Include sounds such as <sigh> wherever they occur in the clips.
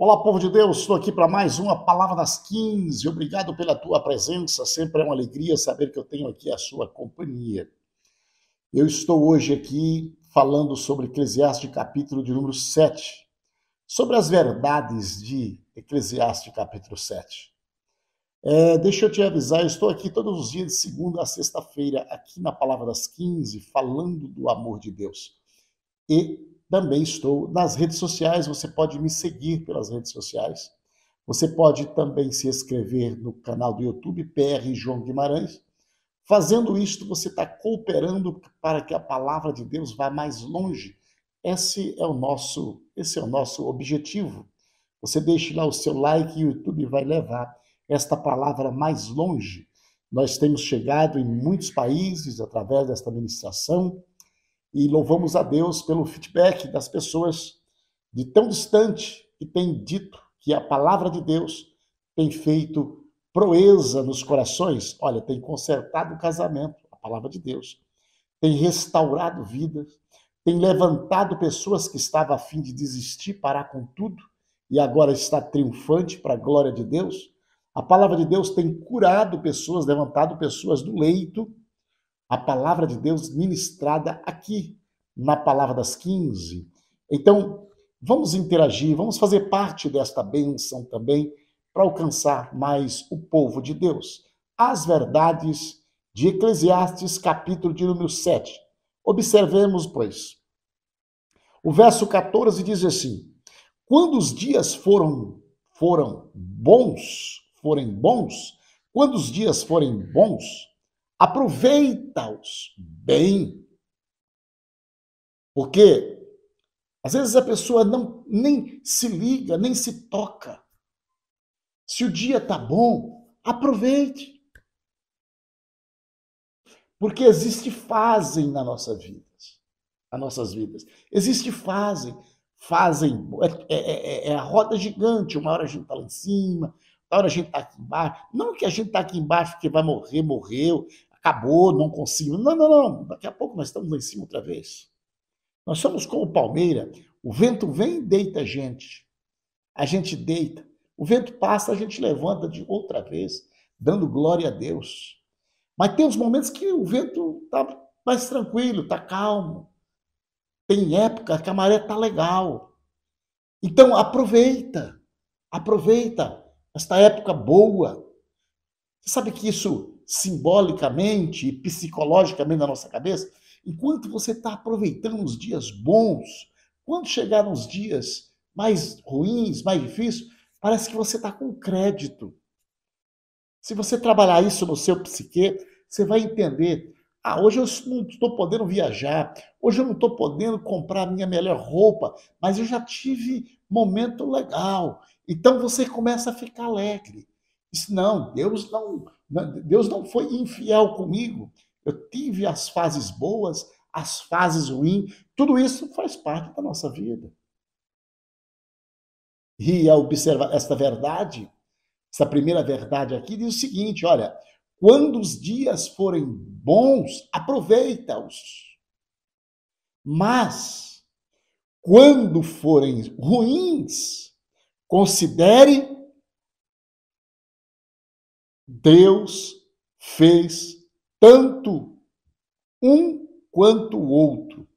Olá, povo de Deus, estou aqui para mais uma Palavra das 15. Obrigado pela tua presença, sempre é uma alegria saber que eu tenho aqui a sua companhia. Eu estou hoje aqui falando sobre Eclesiastes, capítulo de número 7, sobre as verdades de Eclesiastes, capítulo 7. É, deixa eu te avisar, eu estou aqui todos os dias de segunda a sexta-feira, aqui na Palavra das 15, falando do amor de Deus. E também estou nas redes sociais, você pode me seguir pelas redes sociais. Você pode também se inscrever no canal do YouTube PR João Guimarães. Fazendo isto, você está cooperando para que a palavra de Deus vá mais longe. Esse é o nosso, esse é o nosso objetivo. Você deixe lá o seu like e o YouTube vai levar esta palavra mais longe. Nós temos chegado em muitos países através desta ministração e louvamos a Deus pelo feedback das pessoas de tão distante que têm dito que a palavra de Deus tem feito proeza nos corações. Olha, tem consertado o casamento, a palavra de Deus. Tem restaurado vidas, tem levantado pessoas que estavam a fim de desistir, parar com tudo e agora está triunfante para a glória de Deus. A palavra de Deus tem curado pessoas, levantado pessoas do leito. A palavra de Deus ministrada aqui, na Palavra das 15. Então, vamos interagir, vamos fazer parte desta bênção também para alcançar mais o povo de Deus. As verdades de Eclesiastes, capítulo de número 7. Observemos, pois. O verso 14 diz assim: Quando os dias foram foram bons, forem bons, quando os dias forem bons, aproveita-os bem. Porque às vezes a pessoa não nem se liga, nem se toca. Se o dia tá bom, aproveite. Porque existe fazem na nossa vida, nas nossas vidas. Existe fazem, fazem é, é, é, é, a roda gigante, uma hora a gente está lá em cima, hora a gente está aqui embaixo. Não que a gente está aqui embaixo que vai morrer, morreu, acabou, não consigo. Não, não, não. Daqui a pouco nós estamos lá em cima outra vez. Nós somos como o Palmeira. O vento vem e deita a gente. A gente deita. O vento passa, a gente levanta de outra vez, dando glória a Deus. Mas tem os momentos que o vento está mais tranquilo, está calmo. Tem época que a maré está legal. Então aproveita, aproveita esta época boa. Você sabe que isso simbolicamente e psicologicamente na nossa cabeça, enquanto você está aproveitando os dias bons, quando chegaram os dias mais ruins, mais difíceis, parece que você está com crédito. Se você trabalhar isso no seu psique, você vai entender. Ah, hoje eu não estou podendo viajar, hoje eu não estou podendo comprar a minha melhor roupa, mas eu já tive momento legal. Então você começa a ficar alegre. Diz, não, Deus não, Deus não foi infiel comigo. Eu tive as fases boas, as fases ruins, tudo isso faz parte da nossa vida. E ao esta verdade, essa primeira verdade aqui diz o seguinte, olha, quando os dias forem bons, aproveita-os. Mas quando forem ruins, considere Deus fez tanto um quanto o outro.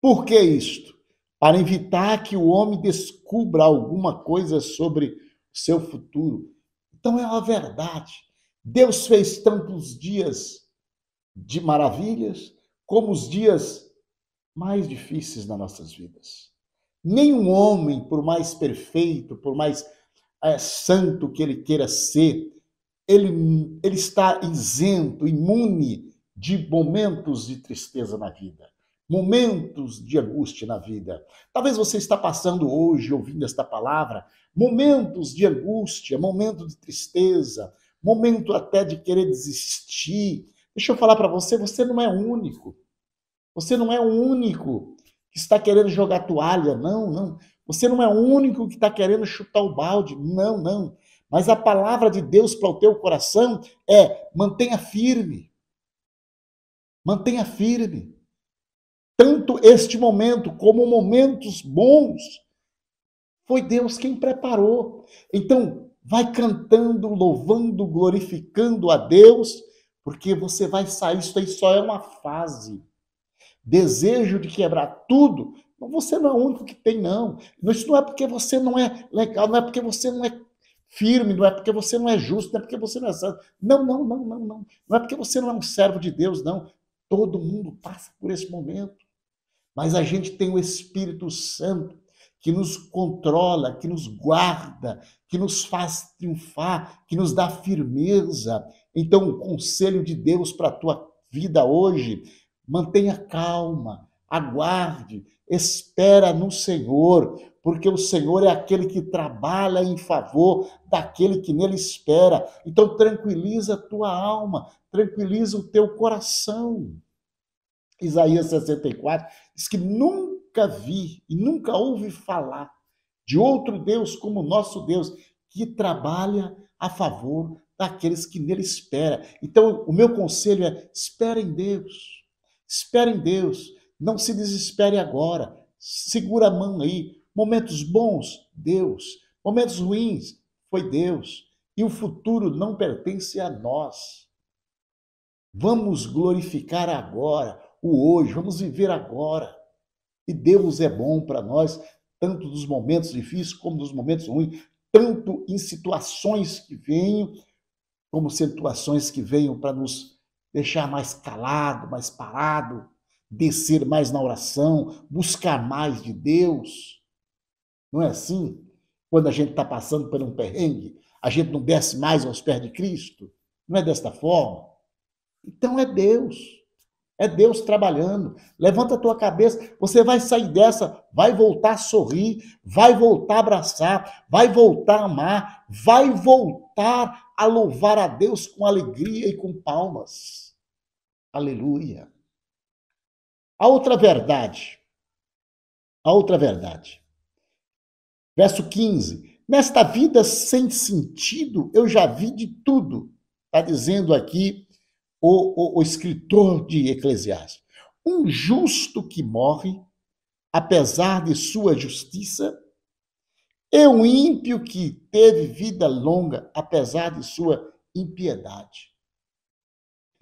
Por que isto? Para evitar que o homem descubra alguma coisa sobre seu futuro. Então é uma verdade. Deus fez tantos dias de maravilhas, como os dias mais difíceis nas nossas vidas. Nenhum homem, por mais perfeito, por mais é, santo que ele queira ser, ele, ele está isento, imune de momentos de tristeza na vida, momentos de angústia na vida. Talvez você está passando hoje, ouvindo esta palavra, momentos de angústia, momento de tristeza, momento até de querer desistir. Deixa eu falar para você, você não é único. Você não é o único que está querendo jogar toalha, não, não. Você não é o único que está querendo chutar o balde, não, não. Mas a palavra de Deus para o teu coração é: mantenha firme. Mantenha firme. Tanto este momento como momentos bons, foi Deus quem preparou. Então, vai cantando, louvando, glorificando a Deus, porque você vai sair. Isso aí só é uma fase desejo de quebrar tudo, você não é o único que tem, não. Isso não é porque você não é legal, não é porque você não é firme, não é porque você não é justo, não é porque você não é santo. Não, não, não, não, não. Não é porque você não é um servo de Deus, não. Todo mundo passa por esse momento. Mas a gente tem o Espírito Santo que nos controla, que nos guarda, que nos faz triunfar, que nos dá firmeza. Então, o conselho de Deus para a tua vida hoje Mantenha calma, aguarde, espera no Senhor, porque o Senhor é aquele que trabalha em favor daquele que nele espera. Então tranquiliza a tua alma, tranquiliza o teu coração. Isaías 64 diz que nunca vi e nunca ouvi falar de outro Deus como o nosso Deus, que trabalha a favor daqueles que nele espera. Então, o meu conselho é: espere em Deus. Espere em Deus, não se desespere agora. Segura a mão aí. Momentos bons, Deus. Momentos ruins, foi Deus. E o futuro não pertence a nós. Vamos glorificar agora, o hoje, vamos viver agora. E Deus é bom para nós, tanto nos momentos difíceis como nos momentos ruins, tanto em situações que venham, como situações que venham para nos deixar mais calado, mais parado, descer mais na oração, buscar mais de Deus. Não é assim? Quando a gente está passando por um perrengue, a gente não desce mais aos pés de Cristo? Não é desta forma? Então é Deus. É Deus trabalhando. Levanta a tua cabeça, você vai sair dessa, vai voltar a sorrir, vai voltar a abraçar, vai voltar a amar, vai voltar a louvar a Deus com alegria e com palmas. Aleluia. A outra verdade. A outra verdade. Verso 15. Nesta vida sem sentido eu já vi de tudo. Está dizendo aqui o, o, o escritor de Eclesiastes. Um justo que morre, apesar de sua justiça, e um ímpio que teve vida longa, apesar de sua impiedade.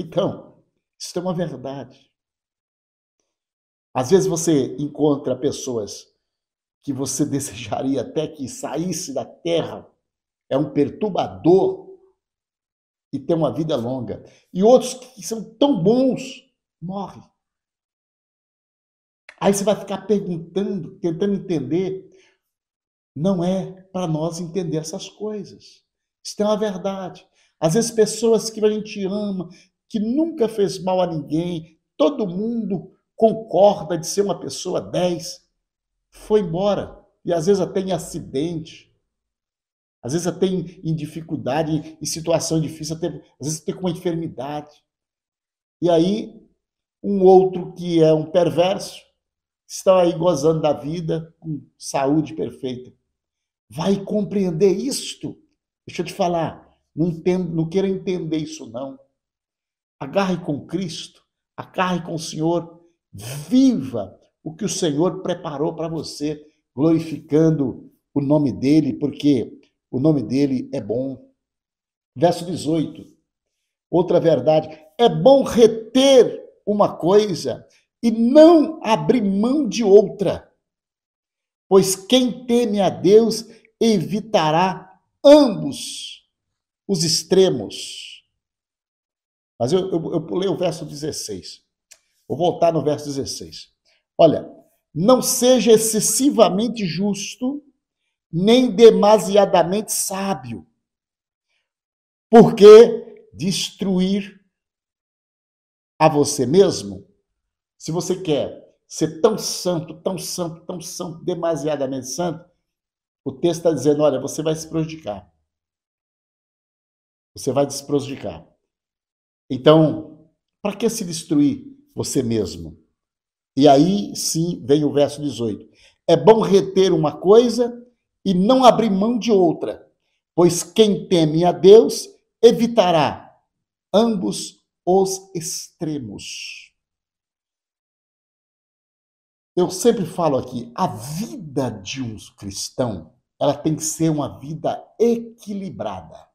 Então, isso é uma verdade. Às vezes você encontra pessoas que você <laughs> desejaria até que saísse da terra, é um perturbador e tem uma vida longa. E outros que são tão bons, morrem. Aí você vai ficar perguntando, tentando entender. Não é para nós entender essas coisas. Isso é uma verdade. Às vezes pessoas que a gente ama, que nunca fez mal a ninguém, todo mundo concorda de ser uma pessoa 10, foi embora. E às vezes até em acidente, às vezes até em, em dificuldade, em situação difícil, até, às vezes até com uma enfermidade. E aí, um outro que é um perverso, está aí gozando da vida com saúde perfeita. Vai compreender isto? Deixa eu te falar, não, entendo, não queira entender isso não agarre com Cristo, agarre com o Senhor, viva o que o Senhor preparou para você, glorificando o nome dele, porque o nome dele é bom. Verso 18. Outra verdade, é bom reter uma coisa e não abrir mão de outra. Pois quem teme a Deus evitará ambos os extremos. Mas eu, eu, eu pulei o verso 16. Vou voltar no verso 16. Olha, não seja excessivamente justo, nem demasiadamente sábio, porque destruir a você mesmo, se você quer ser tão santo, tão santo, tão santo, demasiadamente santo, o texto está dizendo: olha, você vai se prejudicar. Você vai se prejudicar. Então, para que se destruir você mesmo? E aí sim vem o verso 18. É bom reter uma coisa e não abrir mão de outra, pois quem teme a Deus evitará ambos os extremos. Eu sempre falo aqui, a vida de um cristão, ela tem que ser uma vida equilibrada.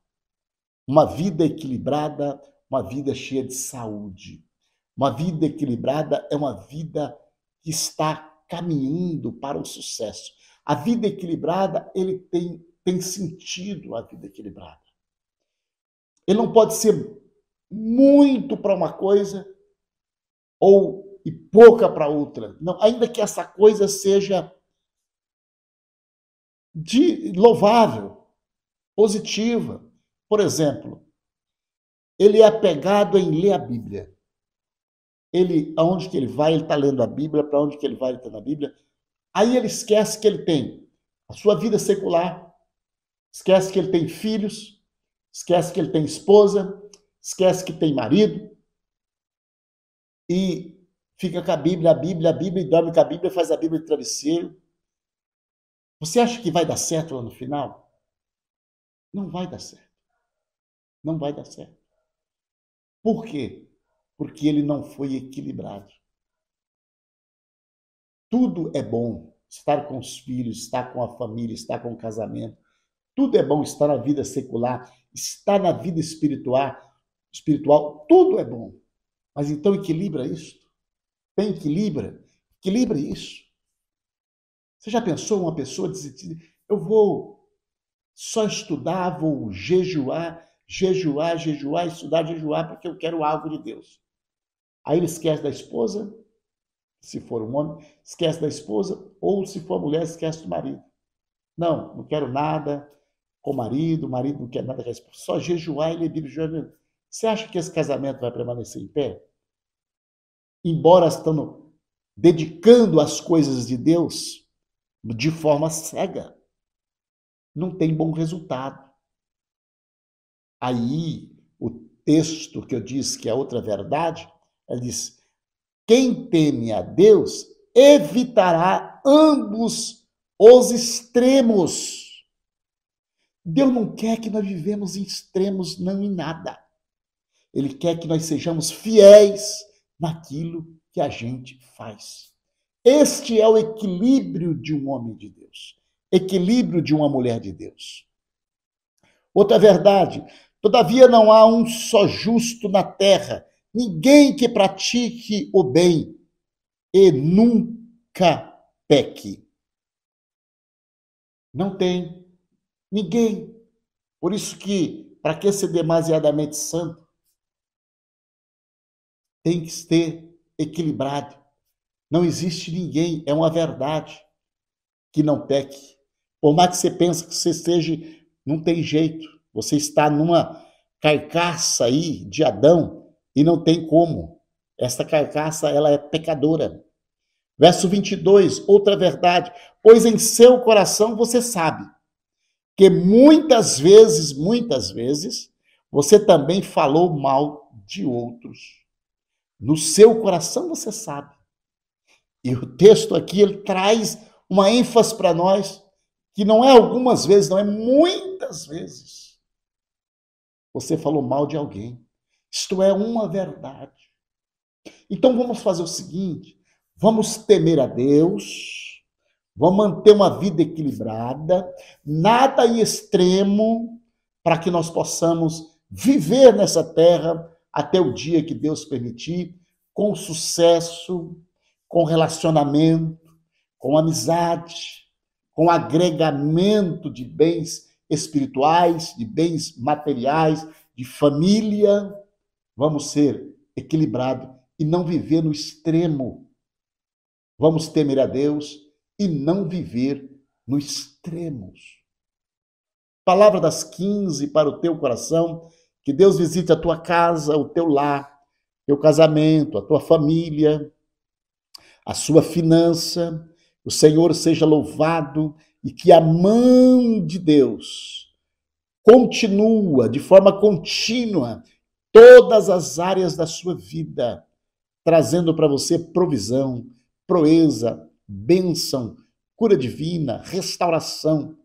Uma vida equilibrada uma vida cheia de saúde. Uma vida equilibrada é uma vida que está caminhando para o sucesso. A vida equilibrada, ele tem, tem sentido a vida equilibrada. Ele não pode ser muito para uma coisa ou e pouca para outra. Não, ainda que essa coisa seja de louvável, positiva. Por exemplo, ele é apegado em ler a Bíblia. Ele, aonde que ele vai, ele está lendo a Bíblia, para onde que ele vai, ele está na Bíblia. Aí ele esquece que ele tem a sua vida secular, esquece que ele tem filhos, esquece que ele tem esposa, esquece que tem marido. E fica com a Bíblia, a Bíblia, a Bíblia, e dorme com a Bíblia, faz a Bíblia de travesseiro. Você acha que vai dar certo lá no final? Não vai dar certo. Não vai dar certo. Por quê? Porque ele não foi equilibrado. Tudo é bom. Estar com os filhos, estar com a família, estar com o casamento. Tudo é bom. Estar na vida secular, estar na vida espiritual. espiritual tudo é bom. Mas então equilibra isso. Tem equilibra. Equilibra isso. Você já pensou uma pessoa dizer, eu vou só estudar, vou jejuar jejuar, jejuar, estudar, jejuar, porque eu quero algo de Deus. Aí ele esquece da esposa, se for um homem, esquece da esposa, ou se for mulher, esquece do marido. Não, não quero nada com o marido, o marido não quer nada com a esposa, só jejuar e ler Bíblia jejuar. Você acha que esse casamento vai permanecer em pé? Embora estando dedicando as coisas de Deus de forma cega, não tem bom resultado. Aí, o texto que eu disse que é outra verdade, ela diz: quem teme a Deus evitará ambos os extremos. Deus não quer que nós vivemos em extremos, não em nada. Ele quer que nós sejamos fiéis naquilo que a gente faz. Este é o equilíbrio de um homem de Deus, equilíbrio de uma mulher de Deus. Outra verdade, Todavia não há um só justo na terra, ninguém que pratique o bem e nunca peque. Não tem ninguém. Por isso que, para que ser demasiadamente santo, tem que ser equilibrado. Não existe ninguém, é uma verdade, que não peque. Por mais que você pense que você esteja, não tem jeito. Você está numa carcaça aí de Adão e não tem como. Esta carcaça, ela é pecadora. Verso 22, outra verdade. Pois em seu coração você sabe que muitas vezes, muitas vezes, você também falou mal de outros. No seu coração você sabe. E o texto aqui, ele traz uma ênfase para nós que não é algumas vezes, não é muitas vezes. Você falou mal de alguém. Isto é uma verdade. Então vamos fazer o seguinte: vamos temer a Deus, vamos manter uma vida equilibrada, nada em extremo, para que nós possamos viver nessa terra até o dia que Deus permitir, com sucesso, com relacionamento, com amizade, com agregamento de bens espirituais, de bens materiais, de família. Vamos ser equilibrados e não viver no extremo. Vamos temer a Deus e não viver nos extremos. Palavra das 15 para o teu coração, que Deus visite a tua casa, o teu lar, teu casamento, a tua família, a sua finança, o Senhor seja louvado e que a mão de Deus continua de forma contínua todas as áreas da sua vida, trazendo para você provisão, proeza, bênção, cura divina, restauração,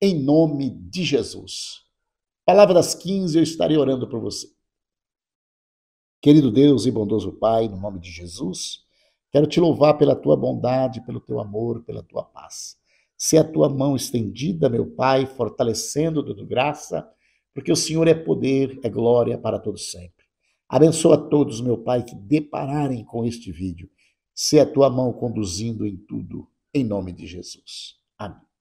em nome de Jesus. Palavra das 15, eu estarei orando por você. Querido Deus e bondoso Pai, no nome de Jesus, Quero te louvar pela tua bondade, pelo teu amor, pela tua paz. Se a tua mão estendida, meu Pai, fortalecendo dando graça, porque o Senhor é poder, é glória para todos sempre. Abençoa todos, meu Pai, que depararem com este vídeo. Se a tua mão conduzindo em tudo, em nome de Jesus. Amém.